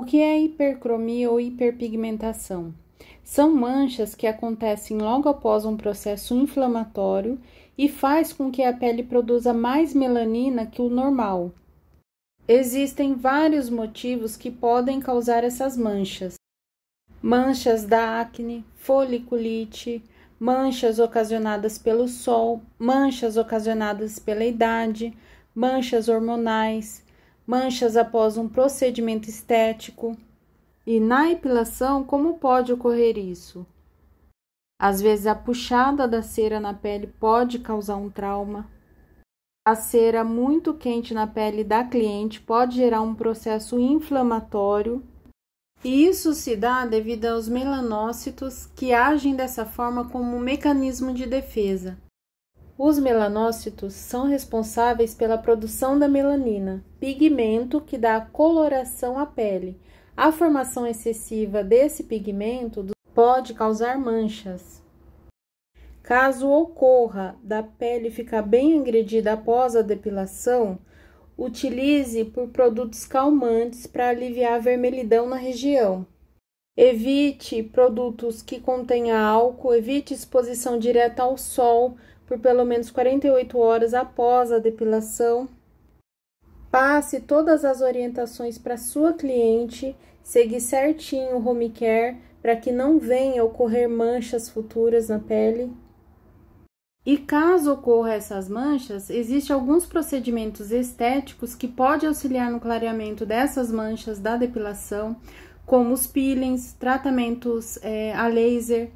O que é hipercromia ou hiperpigmentação? São manchas que acontecem logo após um processo inflamatório e faz com que a pele produza mais melanina que o normal. Existem vários motivos que podem causar essas manchas. Manchas da acne, foliculite, manchas ocasionadas pelo sol, manchas ocasionadas pela idade, manchas hormonais, manchas após um procedimento estético. E na epilação, como pode ocorrer isso? Às vezes, a puxada da cera na pele pode causar um trauma. A cera muito quente na pele da cliente pode gerar um processo inflamatório. E isso se dá devido aos melanócitos que agem dessa forma como um mecanismo de defesa. Os melanócitos são responsáveis pela produção da melanina, pigmento que dá coloração à pele. A formação excessiva desse pigmento pode causar manchas. Caso ocorra da pele ficar bem engredida após a depilação, utilize por produtos calmantes para aliviar a vermelhidão na região. Evite produtos que contenham álcool, evite exposição direta ao sol por pelo menos 48 horas após a depilação. Passe todas as orientações para sua cliente, segue certinho o home care para que não venha ocorrer manchas futuras na pele. E caso ocorra essas manchas, existem alguns procedimentos estéticos que podem auxiliar no clareamento dessas manchas da depilação, como os peelings, tratamentos é, a laser.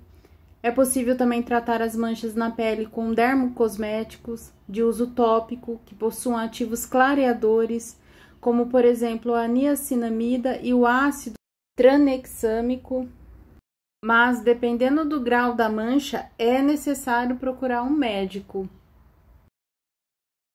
É possível também tratar as manchas na pele com dermocosméticos de uso tópico, que possuam ativos clareadores, como por exemplo a niacinamida e o ácido tranexâmico. Mas dependendo do grau da mancha, é necessário procurar um médico.